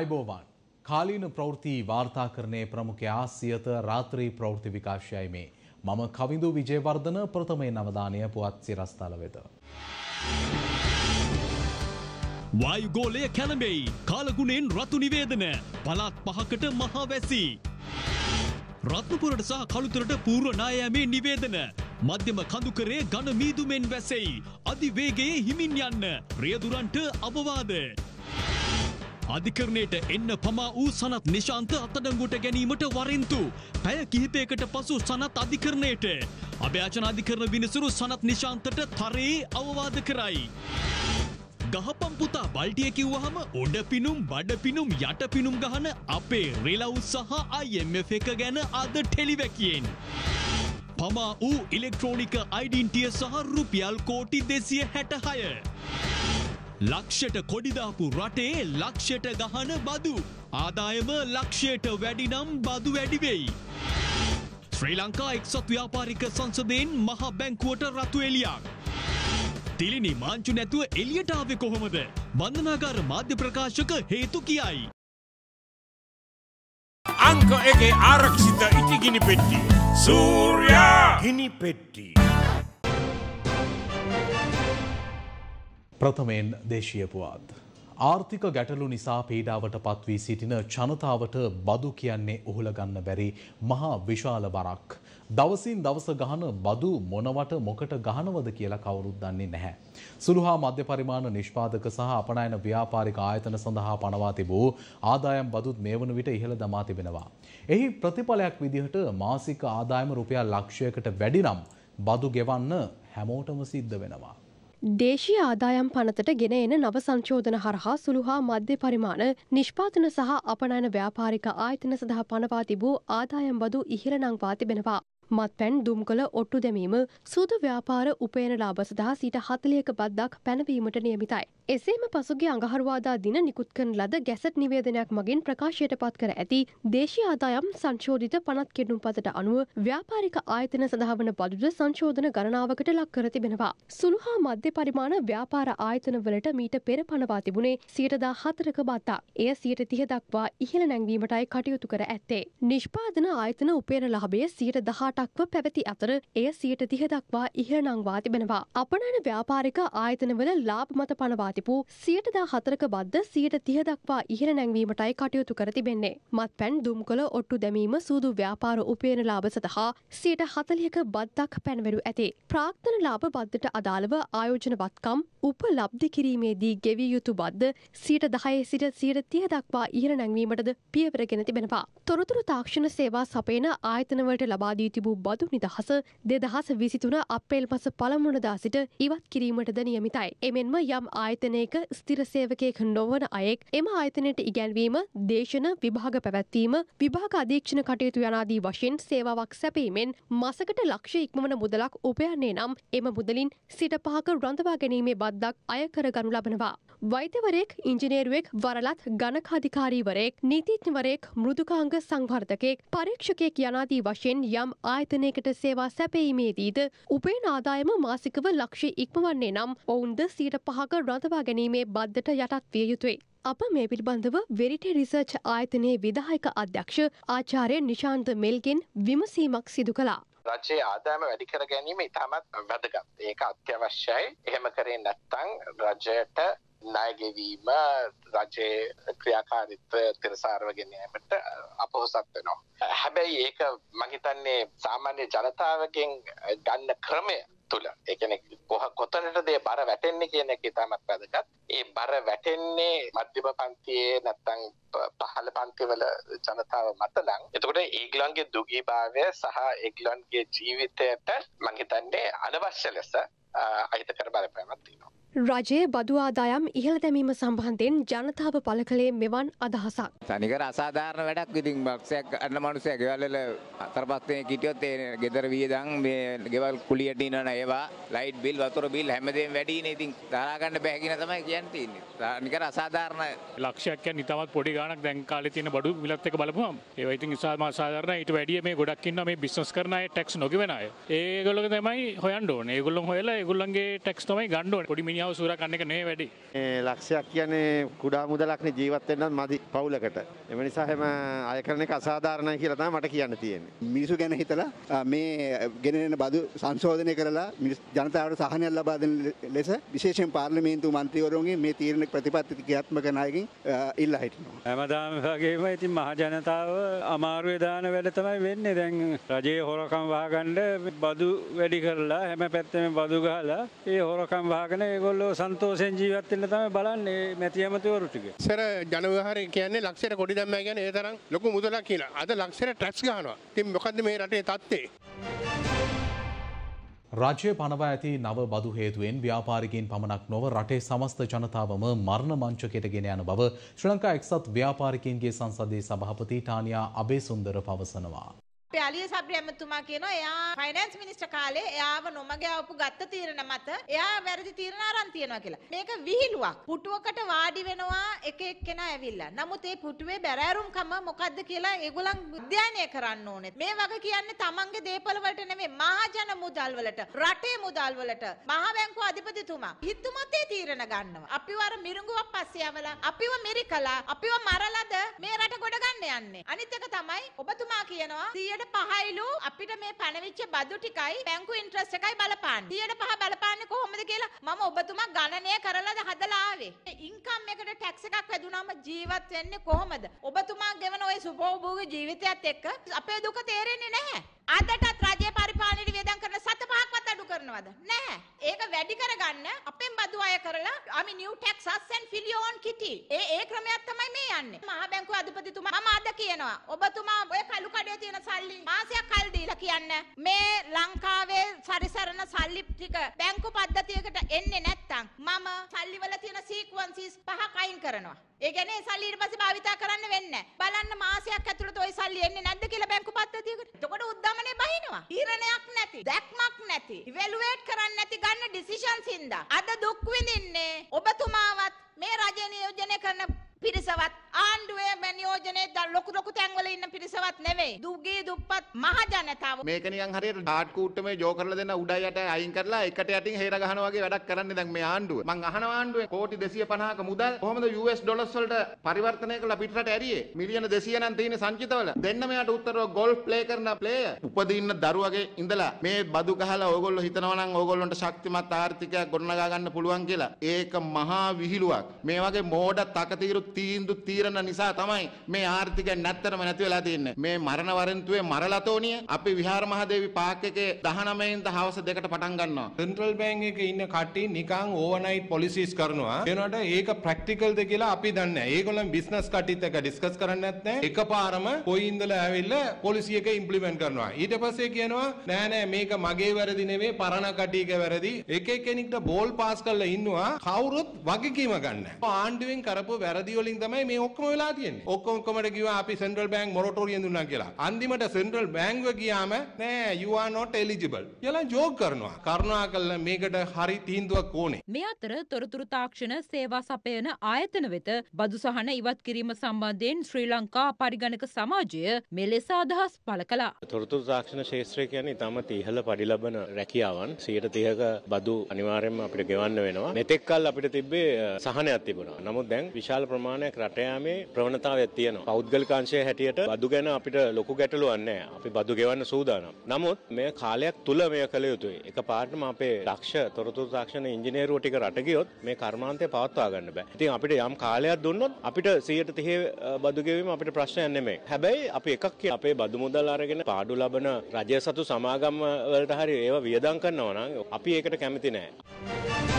අයිබෝවන් කාලීන ප්‍රවෘති වාර්තාකරණය ප්‍රමුඛයා සියත රාත්‍රී ප්‍රවෘති විකාශයයි මේ මම කවිඳු විජයවර්ධන ප්‍රථමයෙන් අවධානය පුවත් සිරස්ථල වෙත. වායුගෝලය කැළඹෙයි කාලගුණෙන් රතු නිවේදන පළාත් පහකට මහා වැසි. රත්නපුරට සහ කළුතරට පූර්ව නායෑමේ නිවේදන මධ්‍යම කඳුකරේ ගණ මීදුමෙන් වැසෙයි අධිවේගයේ හිමින් යන්න රියදුරන්ට අවවාද අධිකරණයට එන්න පමා වූ සනත් නිශාන්ත අත්තඩංගුට ගැනීමට වරෙන්තු. පැය කිහිපයකට පසු සනත් අධිකරණයට. අභ්‍යාචනාධිකරණ විනිසුරු සනත් නිශාන්තට තරයේ අවවාද කරයි. ගහපම් පුතා බල්ටිය කිව්වහම උඩ පිනුම් බඩ පිනුම් යට පිනුම් ගහන අපේ රෙලව් සහ IMF එක ගැන අද ටෙලිවැකියෙන්. පමා වූ ඉලෙක්ට්‍රෝනික අයිඩන්ටිය සහ රුපියල් කෝටි දෙසිය හැටහය. ලක්ෂයට කොඩිදාපු රටේ ලක්ෂයට ගහන බදු. ආදායම ලක්ෂයට වැඩිනම් බදු වැඩිවෙයි. ශ්‍රී ලංකා එක්සත් ව්‍යාපාරික සංසදයෙන් මහ බැංකුවට රතු එලියක්. තිලිනි මාංචු නැතුව එලියට ආවෙ කොහොමද? බන්ධනාගාර මාධ්‍ය ප්‍රකාශක හේතු කියයි. අංක එකේ ආරක්ෂිත ඉටිගිනි පෙට්ටි. සූර්යා! ගිනි පෙට්ටි. ප්‍රථමයෙන් දේශීය පුවත්. ආර්ථික ගැටලු නිසා පීඩාවට පත්වී සිටින ජනතාවට බදු කියන්නේ උහුල ගන්න බැරි මහා විශාල බරක්. දවසින් දවස ගහන බදු මොනවට මොකට ගහනවද කියලා කවුරුත් දන්නේ නැහැ. සුළු හා මධ්‍ය පරිමාණ නිෂ්පාදක සහ අපනයන ව්‍යාපාරික ආයතන සඳහා පනවා තිබූ ආදායම් බදුත් මේ වන විට ඉහළ දමා තිබෙනවා. එහි ප්‍රතිඵලයක් විදිහට මාසික ආදායම රුපියල් ලක්ෂයකට වැඩිනම් බදු ගෙවන්න හැමෝටම සිද්ධ වෙනවා. දේශීය ආදායම් පනතට ගෙන එන නව සංශෝධන හරහා සුළුහා මධ්‍ය පරිමාණ නිෂ්පාතන සහ අපනයන ව්‍යාපාරික ආයතන සඳහා පනවා තිබූ ආදායම් බදු ඉහළ නංවා තිබෙනවා. මත්පැන් දුම්කොළ ඔට්ටු දැමීම සුදු ව්‍යාපාර උපේන ලාභ සඳහා සිට හතලියක බද්දක් පැනවීමට නියමිතයි. එසේම පසුගේ අඟහරවාදා දින නිකුත් කරන ලද ගැසට් නිවේදනයක් මගින් ප්‍රකාශයට පත් කර ඇති දේශීය ආදායම් සංශෝධිත පනත් කෙඩුම් පතට අනුව ව්‍යාපාරික ආයතන සඳහා වන බඩුද සංශෝධන ගණනාවකට ලක් කර තිබෙනවා. සුළු හා මධ්‍ය පරිමාණ ව්‍යාපාර ආයතන වලට මීට පෙර පනවා තිබුණේ සියටදා හතරක බත්තා. එය සියට තිහ දක්වා ඉහළ නැංවීමටයි කටයුතු කර ඇත්තේ. නිෂ්පාදන ආයතන උපේන ලාභය සියට දහටක්ව පැවැති අතර එය සියට තිහ දක්වා ඉහළ නංවා තිබෙනවා. අපනන ව්‍යාපාරික ආයතනවල ලාභ මත පනවා තිබූ සියට දා හතරක බද්ද සියට තිය දක්වා ඉහළ නැංවීමටයි කටයුතු කර තිබෙන්නේ. මත් පැන් දුම් කොළ ඔට්ටු දැමීම සූදු ව්‍යාපාර උපයන ලාභ සඳහා සියට හතලියක බද්දක් පැන්වරු ඇති. ප්‍රාක්තන ලාභ බද්දට අදාළව ආයෝජන වත්කම් උප ලබ්ධ කිරීමේදී ගෙවිය යුතු බද්ද සියට දහයේ සිට සියට තිය දක්වා ඉහළ නැංවීමටද පියවරගෙන තිබෙනවා. තොරතුරු තාක්ෂණ සේවා සපයන ආයතනවලට ලබාදී තිබූ බදු නිදහස දෙදහස විසිතුන අපේල් පස පළමුණදා සිට ඉවත් කිරීමටද නියමිතයි. එමෙන්ම යම් ආයතන ආයතනයක ස්ථිර සේවකයෙක් නොවන අයෙක් එම ආයතනයට ඉගැන්වීම, දේශන, විභාග පැවැත්වීම, විභාග අධීක්ෂණ කටයුතු යනාදී වශයෙන් සේවාවක් සැපීමෙන් මාසකට ලක්ෂ ඉක්මවන මුදලක් උපයන්නේ නම් එම මුදලින් සිට පහක රඳවා ගැනීමේ බද්දක් අය කරගනු ලබනවා. වෛද්‍යවරයෙක්, ඉංජිනේරුවෙක්, වරලත් ගණකාධිකාරීවරයෙක්, නීතිඥවරයෙක්, මෘදුකාංග සංවර්ධකයෙක්, පරීක්ෂකයෙක් යනාදී වශයෙන් යම් ආයතනයකට සේවා සැපීමේදීද උපයන ආදායම මාසිකව ලක්ෂ ඉක්මවන්නේ නම් ඔවුන්ද සිට පහක රඳවා වටහා ගැනීමේ බද්ධට යටත් විය යුතුයි. අප මේ පිළිබඳව වෙරිට රිසර්ච් ආයතනයේ විදායක අධ්‍යක්ෂ ආචාරය නිශාන්ත මෙල්ගෙන් විමසීමක් සිදු කලා. රජයේ ආදායම වැඩි කර ගැනීම ඉතාමත් වැදගත්. ඒක අත්‍යවශ්‍යයි. එහෙම කරේ නැත්නම් රජයට ණයගෙවීම රජයේ ක්‍රියාකාරීත්වය තිරසාරව ගෙන යාමට අපොහොසත් වෙනවා. හැබැයි ඒක මම හිතන්නේ සාමාන්‍ය ජනතාවගෙන් ගන්න ක්‍රමය තුළ ඒ කියන්නේ කොහ කොතනටද ඒ බර වැටෙන්නේ කියන එක ඉතාමත් වැදගත්. ඒ බර වැටෙන්නේ මධ්‍යම පන්තියේ නැත්නම් පහළ පන්තිවල ජනතාව මත නම් එතකොට ඒගොල්ලන්ගේ දුගීභාවය සහ ඒගොල්ලන්ගේ ජීවිතයට මම හිතන්නේ අනවශ්‍ය ලෙස අහිතකර බලපෑමක් තියෙනවා. රජයේ බදු ආදායම් ඉහළ දැමීම සම්බන්ධයෙන් ජනතාව පළ කළේ මෙවන් අදහසක්. තනිකර අසාධාරණ වැඩක් ඉතින් බක්ෂයක් අන්න මනුස්සය ගෙවල්වල අතරපස්සේ කිටියොත් ඒ ගෙදර වියදම් මේ ගෙවල් කුලියට ඉනවන ඒවා ලයිට් බිල් වතුර බිල් හැමදේම වැඩි ඉන්නේ ඉතින් දරා ගන්න බැහැ කියන තමයි කියන්න තියෙන්නේ. තනිකර අසාධාරණ ලක්ෂයක් කියන්නේ ඉතමත් පොඩි ගාණක් දැන් කාලේ තියෙන බඩු මිලත් එක බලපුවම ඒවා ඉතින් ඉස්සාම අසාධාරණ ඊට වැඩිය මේ ගොඩක් ඉන්නවා මේ බිස්නස් කරන අය ටැක්ස් නොගෙවන අය. ඒගොල්ලෝ තමයි හොයන්න ඕනේ. ඒගොල්ලෝ හොයලා ඒගොල්ලන්ගේ ටැක්ස් තමයි ගන්න ඕනේ. පොඩි මිනිහ මියාව සූරා කන්න එක නෙවෙයි වැඩි. මේ ලක්ෂයක් කියන්නේ කුඩා මුදලක්නේ ජීවත් වෙන්නත් මදි පවුලකට. එම නිසා හැම අය කරන එක අසාධාරණයි කියලා තමයි මට කියන්න තියෙන්නේ. මිනිසු ගැන හිතලා මේ ගෙනෙන බදු සංශෝධනය කරලා ජනතාවට සහනයක් ලබා දෙන ලෙස විශේෂයෙන් පාර්ලිමේන්තු මන්ත්‍රීවරුන්ගේ මේ තීරණ ප්‍රතිපත්ති ක්‍රියාත්මක කරන අයගෙන් ඉල්ලා හිටිනවා. හැමදාම වගේම ඉතින් මහ ජනතාව අමාරුවේ දාන වැඩ තමයි වෙන්නේ. දැන් රජයේ හොරකම් වහගන්න බදු වැඩි කරලා හැම පැත්තෙම බදු ගහලා ඒ හොරකම් වහගෙන ඒගොල්ලෝ ඒගොල්ලෝ සන්තෝෂෙන් ජීවත් වෙන්න තමයි බලන්නේ මැති ඇමතිවරු ටික. සර ජනව්‍යවහාරය කියන්නේ ලක්ෂයට කොඩි දැම්මයි කියන්නේ ඒ තරම් ලොකු මුදලක් කියලා. අද ලක්ෂයට ටැක්ස් ගහනවා. ඉතින් මොකද්ද මේ රටේ තත්ත්වය? රාජ්‍ය පනවා ඇති නව බදු හේතුවෙන් ව්‍යාපාරිකයින් පමණක් නොව රටේ සමස්ත ජනතාවම මරණ මංචකයට ගෙන යන බව ශ්‍රී ලංකා එක්සත් ව්‍යාපාරිකයින්ගේ සංසදයේ සභාපති ටානියා අබේසුන්දර පවසනවා. පැලිය සබ්‍රැමතුමා කියනවා එයා ෆයිනෑන්ස් මිනිස්ටර් කාලේ එයාව නොමග යවපු ගත්ත තීරණ මත එයා වැරදි තීරණ අරන් තියනවා කියලා. මේක විහිළුවක්. පුටුවකට වාඩි වෙනවා එක එක්කෙනා ඇවිල්ලා. නමුත් ඒ පුටුවේ බැරෑරුම්කම මොකද්ද කියලා ඒගොල්ලන් අධ්‍යයනය කරන්න ඕනේ. මේ වගේ කියන්නේ තමන්ගේ දේපල වලට නෙමෙයි මහජන මුදල් වලට, රටේ මුදල් වලට, මහ බැංකුව අධිපතිතුමා හිතුමතේ තීරණ ගන්නවා. අපිව අර මිරිඟුවක් පස්සේ යවලා, අපිව මිරිකලා, අපිව මරලද මේ රට ගොඩ ගන්න යන්නේ. අනිත් එක තමයි ඔබතුමා කියනවා 105ලු අපිට මේ පැනවිච්ච බදු ටිකයි බැංකු ඉන්ට්‍රස්ට් එකයි බලපාන්නේ. 105 බලපාන්නේ කොහොමද කියලා මම ඔබතුමා ගණනය කරලා හදලා ආවේ. ඉන්කම් එකට ටැක්ස් එකක් වැදුනම ජීවත් වෙන්නේ කොහොමද? ඔබතුමා ගෙවන ওই සුභෝභෝගී ජීවිතයත් එක්ක අපේ දුක තේරෙන්නේ නැහැ. අදටත් රජයේ පරිපාලනයේ වියදම් කරන 7 5 කරනවද? නැහැ. ඒක වැඩි කරගන්න අපෙන් බදු අය කරලා අපි new tax us and fill your own kitty. ඒ ඒ ක්‍රමයක් තමයි මේ යන්නේ. මහා බැංකුව අධිපතිතුමා මම අද කියනවා ඔබතුමා ඔය කළු කඩේ තියෙන සල්ලි මාසයක් කල් දීලා කියන්න. මේ ලංකාවේ සරිසරන සල්ලි ටික බැංකු පද්ධතියකට එන්නේ නැත්තම් මම සල්ලි වල තියෙන sequences පහ කයින් කරනවා. ඒ කියන්නේ සල්ලි ඊට පස්සේ භාවිතා කරන්න වෙන්නේ බලන්න මාසයක් ඇතුළත ওই සල්ලි එන්නේ නැද්ද කියලා බැංකු පද්ධතියකට. එතකොට උද්දමනේ බහිනවා. තීරණයක් නැති, දැක්මක් නැති, ඉවැලුවේට් කරන්න නැති ගන්න ඩිසිෂන්ස් හින්දා. අද දුක් විඳින්නේ ඔබතුමාවත් මේ රජය නියෝජනය කරන පිරිසවත් ආණ්ඩුවේ මැනියෝජනයේ ද ලොකු ලොකු තැන්වල ඉන්න පිරිසවත් නෙවෙයි. දුගී දුප්පත් මහ ජනතාව. මේක නිකන් හරියට ඩාට් කූට්ටමේ ජෝ කරලා දෙන උඩ යට අයින් කරලා එකට යටින් හේර ගහනවා වගේ වැඩක් කරන්නේ දැන් මේ ආණ්ඩුව. මං අහනවා ආණ්ඩුවේ කෝටි 250ක මුදල් කොහොමද US ඩොලර්ස් වලට පරිවර්තනය කරලා පිටරට ඇරියේ? මිලියන 200 නම් තියෙන සංචිතවල. දෙන්න මෙයාට උත්තරව ගෝල්ෆ් ප්ලේ කරන ප්ලේයර්. උපදින්න දරුවගේ ඉඳලා මේ බදු ගහලා ඕගොල්ලෝ හිතනවා නම් ඕගොල්ලන්ට ශක්තිමත් ආර්ථිකයක් ගොඩනගා ගන්න පුළුවන් කියලා. ඒක මහා විහිළුවක්. මේ වගේ මෝඩ තකතිරු තීන්දු තීරණ නිසා තමයි මේ ආර්ථිකය නැත්තරම නැති වෙලා තියෙන්නේ. මේ මරණ වරන්තුවේ මරලතෝනිය අපි විහාර මහදේවි පාක් එකේ 19 ඉඳ හවස 2ට පටන් ගන්නවා. සෙන්ට්‍රල් බැංක් එකේ ඉන්න කට්ටිය නිකන් ඕවර්නයිට් පොලිසීස් කරනවා. ඒනට ඒක ප්‍රැක්ටිකල්ද කියලා අපි දන්නේ නැහැ. ඒගොල්ලන් බිස්නස් කට්ටියත් එක්ක ඩිස්කස් කරන්නේ නැත්නම් එකපාරම කොයි ඉඳලා ඇවිල්ලා පොලිසි එක ඉම්ප්ලිමන්ට් කරනවා. ඊට පස්සේ කියනවා නෑ නෑ මේක මගේ වැරදි නෙමෙයි පරණ කට්ටියගේ වැරදි. එක එක්කෙනෙක්ට බෝල් පාස් කරලා ඉන්නවා කවුරුත් වගකීම ගන්න. ආණ්ඩුවෙන් කරපු වැරදි වලින් තමයි මේ ඔක්කොම වෙලා තියෙන්නේ. ඔක්කොම ඔක්කොමට කිව්වා අපි සෙන්ට්‍රල් බැංක් මොරටෝරියම් දුන්නා කියලා. අන්තිමට සෙන්ට්‍රල් බැංකුව ගියාම නෑ you are not eligible කියලා ජෝක් කරනවා. කරුණාකරලා මේකට හරි තීන්දුවක් ඕනේ. මේ අතර තොරතුරු තාක්ෂණ සේවා සපයන ආයතන වෙත බදු සහන ඉවත් කිරීම සම්බන්ධයෙන් ශ්‍රී ලංකා පරිගණක සමාජය මෙලෙස අදහස් පළ කළා. තොරතුරු තාක්ෂණ ක්ෂේත්‍රය කියන්නේ ඊටම ඉහළ පඩි ලබන රැකියාවන් 130ක බදු අනිවාර්යයෙන්ම අපිට ගෙවන්න වෙනවා. මෙතෙක් කල් අපිට තිබ්බේ සහනයක් තිබුණා. නමුත් දැන් විශාල ප්‍රමාණයක් ප්‍රමාණයක් රට යාමේ ප්‍රවණතාවයක් තියෙනවා. පෞද්ගලික අංශය හැටියට බදු ගැන අපිට ලොකු ගැටලුවක් නැහැ. අපි බදු ගෙවන්න සූදානම්. නමුත් මේ කාලයක් තුල මෙය කළ යුතුයි. එකපාරටම අපේ දක්ෂ තොරතුරු තාක්ෂණ ඉංජිනේරුවෝ ටික රට ගියොත් මේ කර්මාන්තය පවත්වා ගන්න බෑ. ඉතින් අපිට යම් කාලයක් දුන්නොත් අපිට 130 බදු ගෙවීම අපිට ප්‍රශ්නයක් නෙමෙයි. හැබැයි අපි එකක් කිය අපේ බදු මුදල් අරගෙන පාඩු ලබන රජය සතු සමාගම් වලට හරි ඒව වියදම් කරනවා නම් අපි ඒකට කැමති නෑ.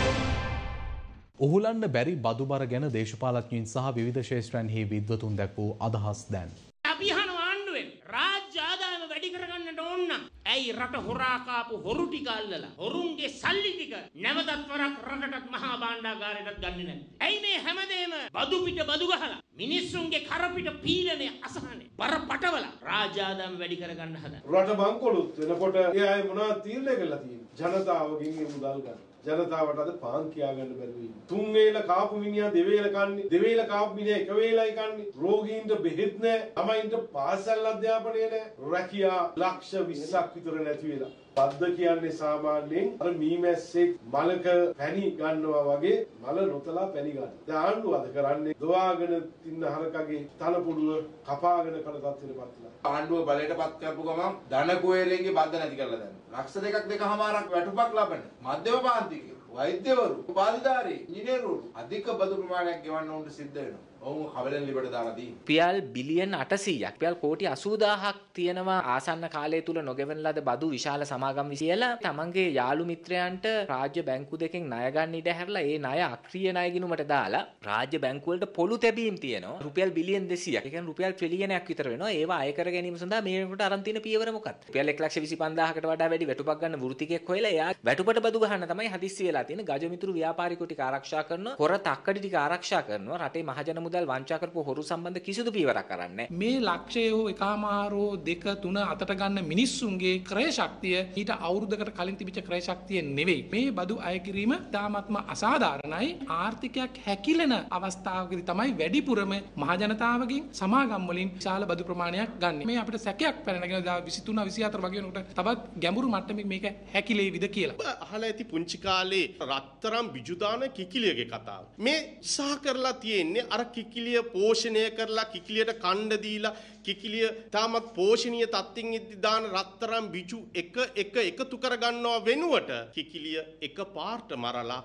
ඔහුලන්න බැරි බදුබර ගැන දේශපාලඥයින් සහ විධ ශේෂත්‍රන්හි විද්වතුන් දැක් වූ අදහස් දැන්. අපිහන ආණ්ඩුවෙන් රාජ්‍ය ආදායම වැඩි කරගන්නට ඕන්න. ඇයි රට හොරාකාපු හොරු ටික අල්ලලා හොරුන්ගේ සල්ලි ටික නැවතත් වරක් රටටත් මහා භාණ්ඩාගාරයටත් ගන්නේ නැත්තේ. ඇයි මේ හැමදේම බදු පිට බදු ගහලා මිනිස්සුන්ගේ කරපිට පීඩනය අසහනේ බර පටවල රාජාදම් වැඩි කරගන්න හදන. රට බංකොලොත් වෙනකොට ඒ අය මොනවා තීරණය කළා තියෙන්නේ? ජනතාවගෙන් මේ මුදල් ගන්න. ජනතාවට අද පාන් කියාගන්න බැරුව ඉන්නේ. තුන් වේල කාපු මිනිහා දෙවේල කන්නේ, දෙවේල කාපු මිනිහා එක වේලයි කන්නේ. රෝගීන්ට බෙහෙත් නැහැ, ළමයින්ට පාසල් අධ්‍යාපනය නැහැ. රැකියා ලක්ෂ 20ක් විතර නැති වෙලා. බද්ද කියන්නේ සාමාන්‍යයෙන් අර මීමැස්සෙක් මලක පැණි ගන්නවා වගේ මල නොතලා පැණි ගන්න. දැන් ආණ්ඩුව අද කරන්නේ දොවාගෙන තින්න හරකගේ තලපොඩුව කපාගෙන කරන තත්ත්වෙටපත් වෙනවා. ආණ්ඩුව බලයටපත් කරපු ගමන් ධන කුවේරයන්ගේ බද්ද නැති කරලා දැන්. ලක්ෂ දෙකක් දෙකමාරක් වැටුපක් ලබන මධ්‍යම පාන්තිකේ වෛද්‍යවරු, උපාධිධාරී, ඉංජිනේරුවරු අධික බදු ප්‍රමාණයක් ගෙවන්න උන්ට සිද්ධ වෙනවා. ඔවුන් කවලෙන් ලිබට දාලා තියෙන්නේ. පියල් බිලියන් 800ක් පියල් කෝටි 80000ක් තියෙනවා ආසන්න කාලය තුල නොගෙවන ලද බදු විශාල සමාගම් විසියලා තමන්ගේ යාළු මිත්‍රයන්ට රාජ්‍ය බැංකු දෙකෙන් ණය ගන්න ඉඩ හැරලා ඒ ණය අක්‍රීය ණය ගිණුමට දාලා රාජ්‍ය බැංකු වලට පොලු තැබීම් තියෙනවා. රුපියල් බිලියන් 200ක්. ඒ කියන්නේ රුපියල් ට්‍රිලියනයක් විතර වෙනවා. ඒවා අය කර ගැනීම සඳහා මේ වෙනකොට අරන් තියෙන පියවර මොකක්ද? රුපියල් 125000කට වඩා වැඩි වැටුපක් ගන්න වෘත්තිකයෙක් හොයලා එයා වැටුපට බදු ගහන්න තමයි හදිස්සි වෙලා තියෙන්නේ. ගජමිතුරු ව්‍යාපාරිකෝ ටික ආරක්ෂා කරනවා. හොර තක්කඩි ටික ආරක්ෂා කරනවා. රටේ මහජන මුදල් වංචා කරපු හොරු සම්බන්ධ කිසිදු පීවරක් කරන්නේ මේ ලක්ෂය හෝ එකමාරෝ දෙක තුන අතට ගන්න මිනිස්සුන්ගේ ක්‍රය ශක්තිය ඊට අවුරුද්දකට කලින් තිබිච්ච ක්‍රය ශක්තිය නෙවෙයි මේ බදු අය කිරීම තාමත්ම අසාධාරණයි ආර්ථිකයක් හැකිලෙන අවස්ථාවකදී තමයි වැඩිපුරම මහජනතාවගෙන් සමාගම් වලින් විශාල බදු ප්‍රමාණයක් ගන්න. මේ අපිට සැකයක් පැනනගෙන 23 24 වගේ වෙනකොට තවත් ගැඹුරු මට්ටමක මේක හැකිලේවිද කියලා. අහලා ඇති පුංචි කාලේ රත්තරම් බිජු දාන කිකිලියගේ කතාව. මේ සහ කරලා තියෙන්නේ අර කි කිකිලිය පෝෂණය කරලා කිකිලියට කණ්ඩ දීලා කිකිලිය තාමත් පෝෂණීය තත්ත්වෙන් ඉද්දි දාන රත්තරන් බිජු එක එක එකතු කරගන්නවා වෙනුවට කිකිලිය එක පාර්ට මරලා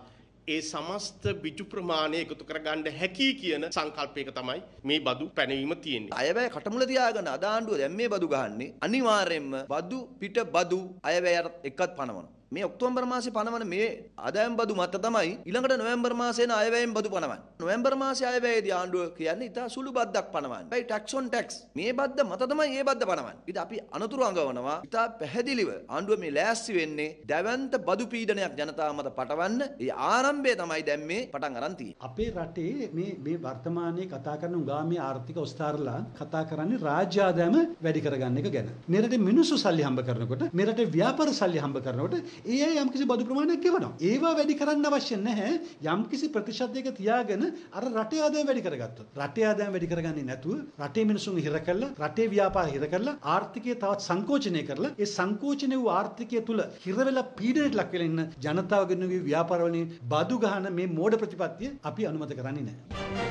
ඒ සමස්ත බිජු ප්‍රමාණය එකතු කරගන්න හැකි කියන සංකල්පයක තමයි මේ බදු පැනවීම තියෙන්නේ. අයවැය කටමුල තියාගෙන අදාණ්ඩුව දැන් මේ බදු ගහන්නේ අනිවාර්යයෙන්ම බදු පිට බදු අයවැයත් එකත් පනවනවා. මේ ඔක්තෝබර් මාසේ පනවන මේ ආදායම් බදු මත තමයි ඊළඟට නොවැම්බර් මාසේන අයවැයෙන් බදු පනවන්නේ. නොවැම්බර් මාසේ අයවැයේදී ආණ්ඩුව කියන්නේ ඉතා සුළු බද්දක් පනවන්නේ. right tax on tax. මේ බද්ද මත තමයි මේ බද්ද පනවන්නේ. ඉතින් අපි අනතුරු අඟවනවා. ඉතා පැහැදිලිව ආණ්ඩුව මේ ලෑස්ති වෙන්නේ දැවැන්ත බදු පීඩනයක් ජනතාව මත පටවන්න. ඒ ආරම්භය තමයි දැන් මේ පටන් අරන් තියෙන්නේ. අපේ රටේ මේ මේ වර්තමානයේ කතා කරන උගාමේ ආර්ථික ඔස්තරලා කතා කරන්නේ රාජ්‍ය ආදායම වැඩි කරගන්න එක ගැන. මෙරට මිනිස්සු සල්ලි හම්බ කරනකොට මෙරට ව්‍යාපාර සල්ලි හම්බ කරනකොට ඒ අය යම්කිසි බදු ප්‍රමාණයක් එවනවා. ඒවා වැඩි කරන්න අවශ්‍ය නැහැ. යම්කිසි ප්‍රතිශතයක තියාගෙන අර රටේ ආදායම වැඩි කරගත්තොත්. රටේ ආදායම වැඩි කරගන්නේ නැතුව රටේ මිනිසුන් හිර කරලා රටේ ව්‍යාපාර හිර කරලා ආර්ථිකය තවත් සංකෝචනය කරලා ඒ සංකෝචන වූ ආර්ථිකය තුළ හිර වෙලා පීඩනයට ලක් වෙලා ඉන්න ජනතාවගෙනුගේ ව්‍යාපාරවලින් බදු ගහන මේ මෝඩ ප්‍රතිපත්තිය අපි අනුමත කරන්නේ නැහැ.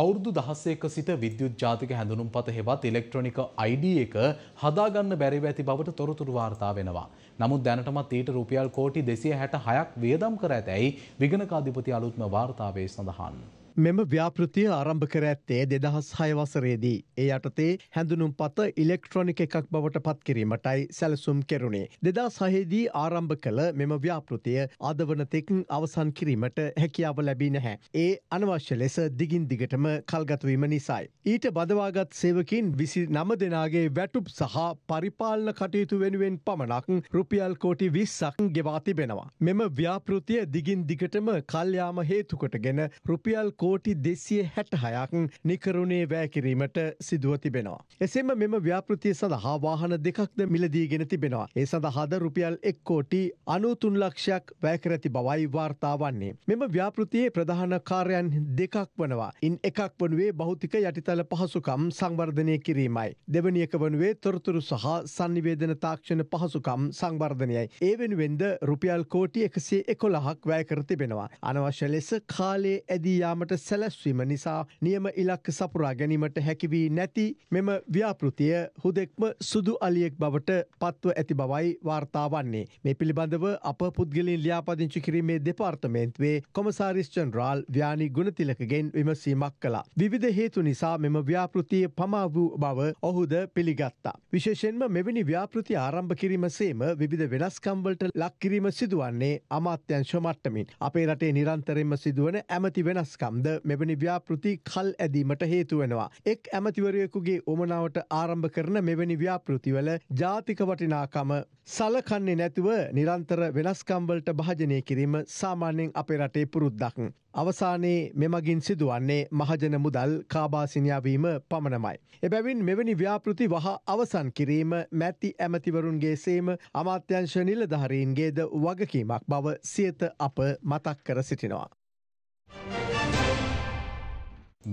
අවුරුදු දහසේක සිට විද්‍යුත් ජාතික හැඳුනුම් පත හෙවත් ඉලෙක්ට්‍රොනික අයිඩ එක හදාගන්න බැරිව ඇති බවට තොරතුරු වාර්තා වෙනවා. නමුත් දැනටමත් ඊට රුපියල් කෝටි දෙසිය හැට හයක් වියදම් කර ඇතැයි විගණකාධිපති අලුත්ම වාර්තාවේ සඳහන්. මෙම ව්‍යාපෘතිය ආරම්භ කර ඇත්තේ දෙදහස් හයවසරේදී. ඒ යටතේ හැඳුනුම් පත ඉලෙක්ට්‍රොනික එකක් බවට පත්කිරීමටයි සැලසුම් කෙරුණේ. දෙදා සහේදී ආරම්භ කළ මෙම ව්‍යාපෘතිය අදවනතෙකින් අවසන් කිරීමට හැකියාව ලැබී නැහැ. ඒ අනවශ්‍ය ලෙස දිගින් දිගටම කල්ගතවීම නිසයි. ඊට බදවාගත් සේවකින් විසි නම දෙනාගේ වැටුප් සහ පරිපාලන කටයුතු වෙනුවෙන් පමණක් රුපියල් කෝටි විස්සක් ගෙවා තිබෙනවා. මෙම ව්‍යාපෘතිය දිගින් දිගටම කල්යාම හේතුකොට ගෙන රුපියල් කෝ කෝටි දෙසිය හැටහයක් නිකරුණේ වෑකිරීමට සිදුව තිබෙනවා. එසෙම මෙම ව්‍යාපෘතිය සඳහා වාහන දෙකක්ද මිලදීගෙන තිබෙනවා. ඒ සඳහාද රුපියල් එක් කෝටි අනුතුන් ලක්ෂයක් වැෑකරැති බවයි වාර්තාවන්නේ. මෙම ව්‍යාපෘතියේ ප්‍රධාන කාර්යන් දෙකක් වනවා. ඉන් එකක් වනුවේ බෞතික යටිතල පහසුකම් සංවර්ධනය කිරීමයි. දෙවනියක වනුවේ තොරතුරු සහ සන්නිවේදන තාක්ෂණ පහසුකම් සංවර්ධනයයි. ඒ වෙනුවෙන්ද රුපියල් කෝටි එකසේ එකොළහක් වැෑකර තිබෙනවා. අනවශ්‍ය ලෙස කාලේ ඇදීයාමට සැලැස්වීම නිසා නියම ඉලක්ක සපුරා ගැනීමට හැකිවී නැති මෙම ව්‍යාපෘතිය හුදෙක්ම සුදු අලියෙක් බවට පත්ව ඇති බවයි වාර්තාාවන්නේ. මේ පිළිබඳව අප පුද්ගලින් ලියාපදිංචි කිරීමේ දෙපාර්තමේන්ත්වේ කොමසාරිස් චන්රාල් ව්‍යානි ගුණතිලකගෙන් විමසීමක් කලා. විවිධ හේතු නිසා මෙම ව්‍යාපෘතිය පමා වූ බව ඔහුද පිළිගත්තා. විශේෂෙන්ම මෙවැනි ව්‍යාපෘති ආරම්භ කිරීම සේම විධ වෙනස්කම්වලට ලක්කිරීම සිදුවන්නේ අමාත්‍යංශ මට්ටමින්. අපේ රටේ නිරන්තරෙන්ම සිදුවන ඇමති වෙනස්කම්. වූවන්ද මෙවැනි ව්‍යාපෘති කල් ඇදීමට හේතුවෙනවා. එක් ඇමතිවරයෙකුගේ ඕමනාවට ආරම්භ කරන මෙවැනි ව්‍යාපෘතිවල ජාතික වටිනාකම සලකන්නේ නැතුව නිරන්තර වෙනස්කම්වලට භාජනය කිරීම සාමාන්‍යයෙන් අපේ රටේ පුරුද්දක්. අවසානයේ මෙමගින් සිදුවන්නේ මහජන මුදල් කාබාසිනයාවීම පමණමයි. එබැවින් මෙවැනි ව්‍යාපෘති වහා අවසන් කිරීම මැති ඇමතිවරුන්ගේ සේම අමාත්‍යංශ නිලධහරීන්ගේද වගකීමක් බව සියත අප මතක් කර සිටිනවා.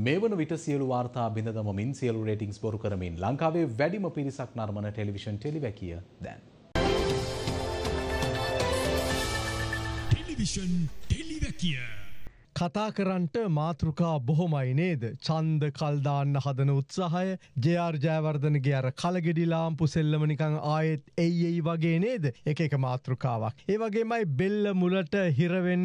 මේ වන විට සියලු වාර්තා බිඳ දමමින් සියලු රේටිංස් බොරු කරමින් ලංකාවේ වැඩිම පිරිසක් නර්මන ටෙලිවිෂන් ටෙලිවැකිය දැන්. ටෙලිවිෂන් ටෙලිවැකිය. කතා කරන්නට මාතෘකා බොහොමයි නේද චන්ද කල්දාන්න හදන උත්සාහය ජයාර් ජයවර්ධනගේ අර කලගෙඩිලාම්පු සෙල්ලම නිකං ආයෙත් එයි එයි වගේ නේද එක එක මාතෘකාවක් ඒවගේමයි බෙල්ල මුලට හිරවෙන්න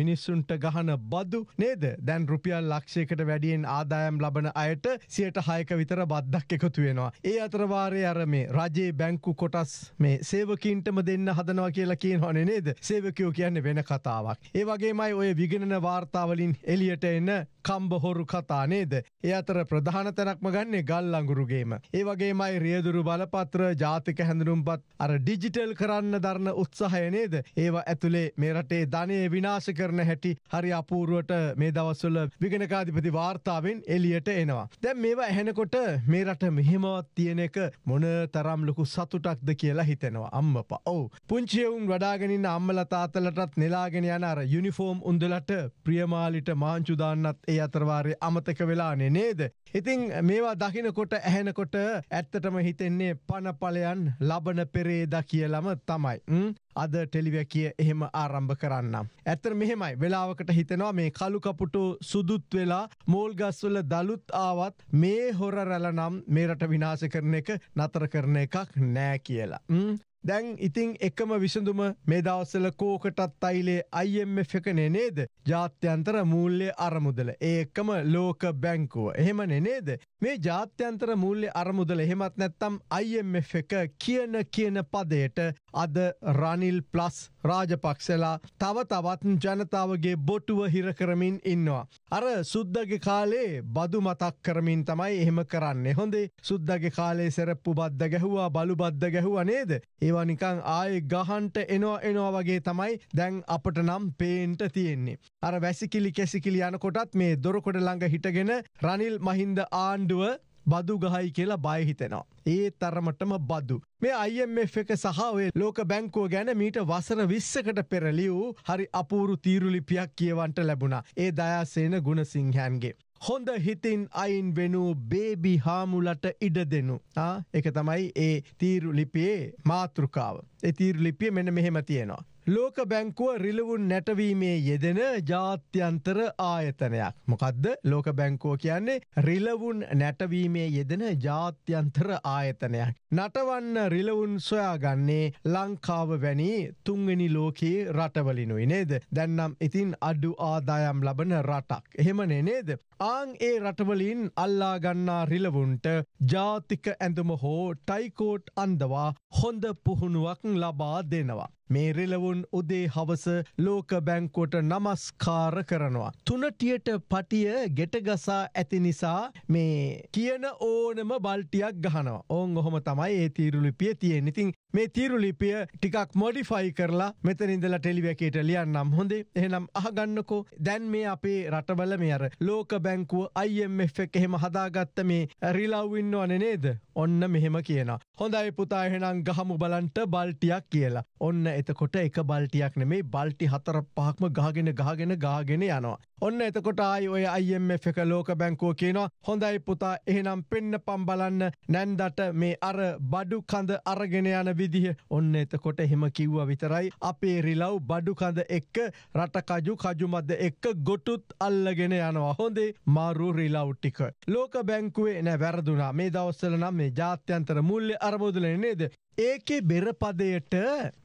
මිනිස්සුන්ට ගහන බදු නේද දැන් රුපියල් ලක්ෂයකට වැඩියෙන් ආදායම් ලබන අයට සියට හයක විතර බද්දක් එකතු වෙනවා ඒ අතරවාරය අර මේ රජයේ බැංකු කොටස් මේ සේවකින්ටම දෙන්න හදනවා කියලා කියනවනේ නේද සේවකයෝ කියන්නේ වෙන කතාවක් ඒ වගේමයි ඔය විගෙනන වාර්ත වාර්තාවලින් එලියට එන්න කම්බහොරු කතා නේද. ඒ අතර ප්‍රධාන තැනක්ම ගන්නේ ගල් අඟුරුගේම. ඒ වගේමයි රියදුරු බලපත්‍ර ජාතික හැඳුනුම්පත් අර ඩිජිටල් කරන්න දරන උත්සාහය නේද. ඒවා ඇතුළේ මේ රටේ ධනය විනාශ කරන හැටි හරි අපූරුවට මේ දවස්වල විගෙනකාධිපති වාර්තාවෙන් එලියට එනවා. දැන් මේවා ඇහෙනකොට මේ රට මෙහෙමවත් තියෙන එක මොන තරම් ලොකු සතුටක්ද කියලා හිතෙනවා අම්මපා. ඔව්. පුංචියවුන් වඩාගෙනින් අම්මලා තාත්තලටත් නෙලාගෙන යන අර යුනිෆෝම් උන්දලට ප්‍රිය ලියමාලිට මාංචු දාන්නත් ඒ අතරවාරය අමතක වෙලානේ නේද. ඉතිං මේවා දකිනකොට ඇහෙනකොට ඇත්තටම හිතෙන්නේ පණපලයන් ලබන පෙරේද කියලම තමයි. අද ටෙලිවැ කිය එහෙම ආරම්භ කරන්නම්. ඇත්තර මෙහෙමයි වෙලාවකට හිතෙනවා මේ කළුකපුටු සුදුත් වෙලා මෝල්ගස්වල දළුත් ආවත් මේ හොර රැලනම් මේරට විනාශ කරන එක නතර කරන එකක් නෑ කියලා. දැන් ඉතිං එකම විසඳුම මේ දවසල කෝකටත් අයිලේ අයිF එකනේ නේද ජාත්‍යන්තර මූල්‍ය අරමුදල ඒකම ලෝක බැංකුව එහෙමනේ නේද මේ ජාත්‍යන්තර මූල්‍ය අරමුදල එහෙමත් නැත්තම් අයිF එක කියන කියන පදයට අද රනිල් ප්ලස් රාජපක්සලා තව තවත් ජනතාවගේ බොටුව හිර කරමින් ඉන්නවා. අර සුද්දගේ කාලේ බදු මතක් කරමින් තමයි එහෙම කරන්නේ හොඳේ සුද්දගේ කාලේ සැරප්පු බද්ධ ගැහුවා බලු බද්ධ ගැහුව නේද ඒ ඒවා නිකං ආය ගහන්ට එනවා එනවා වගේ තමයි දැන් අපට නම් පේන්ට තියෙන්නේ. අර වැසිකිලි කෙසිකිලි යනකොටත් මේ දොරකොඩ ළඟ හිටගෙන රනිල් මහින්ද ආණ්ඩුව බදු ගහයි කියලා බයහිතෙනවා. ඒ තරමටම බදු. මේ අයිF එක සහවේ ලෝක බැංකුව ගැන මීට වසර විස්සකට පෙරලියූ හරි අපූරු තීරුලිපියක් කියවන්ට ලැබුණා ඒ දයාසේන ගුණසිංහන්ගේ. හොඳ හිතින් අයින් වෙනූ බේබි හාමුලට ඉඩ දෙනු එක තමයි ඒ තීරු ලිපියේ මාතෘකාව. එතිරලිපිය මෙන මෙහෙම තියෙනවා. ලෝක බැංකුව රිලවුන් නැටවීමේ යෙදෙන ජාත්‍යන්තර ආයතනයක්. මොකදද ලෝක බැංකෝ කියන්නේ රිලවුන් නැටවීමේ යෙදෙන ජාත්‍යන්තර ආයතනයක්. නටවන්න රිලවුන් සොයාගන්නේ ලංකාව වැනි තුංගනි ලෝකයේ රටවලිනුයි නේද. දැන්නම් ඉතින් අඩු ආදායම් ලබන රටක්. එහෙමනේ නේද. ආං ඒ රටවලින් අල්ලාගන්නා රිලවුන්ට ජාතික ඇඳුම හෝ ටයිකෝට් අන්දවා හොඳ පුහුණුවක් ලබා දෙනවා. මේ රෙලවුන් උදේ හවස ලෝක බැංකොට නමස්කාර කරනවා. තුනටියට පටිය ගෙටගසා ඇති නිසා මේ කියන ඕනම බල්ටියක් ගහනවා ඕන් ඔහොම තමයි ඒ තීරුලිපිය තියෙන් ඉතින් මේ තීරුලිපිය ටිකක් මොඩිෆයි කරලා මෙතනින්දල ටෙලිවැකට ලියන්නම් හොඳේ එහෙනම් අහගන්නකෝ දැන් මේ අපේ රටවල මේ අර ලෝක බැංකුව අයිF එක එහෙම හදාගත්ත මේ රිලව්වින්න ඕන නේද ඔන්න මෙහෙම කියන. හොඳයි පුතා එහෙනම් ගහමු බලන්ට බල්ටියක් කියලා. ඔන්න එතකොට එක බල්ටියක් නෙමේ බල්ටි හතර පහක්ම ගාගෙන ගාගෙන ගාගෙන යනවා. ඔන්න එතකොට ආයි ඔය අයිF එක ලෝක බැංකුව කියනවා හොඳයි පුතා එහෙනම් පෙන්න පම් බලන්න නැන්දට මේ අර බඩු කඳ අරගෙන යන විදිහ ඔන්න එතකොට හෙම කිව්ව විතරයි අපේ රිලව් බඩු කඳ එක්ක රටකජු කජුමද එක්ක ගොටුත් අල්ලගෙන යනවා හොඳේ මාරු රිලව් ටික. ලෝක බැංකුවේ නෑ වැරදුනා මේ දවස්සල නම් මේ ජාත්‍යන්තර මුල්ල අරමුදුල නේද ඒකේ බෙරපදයට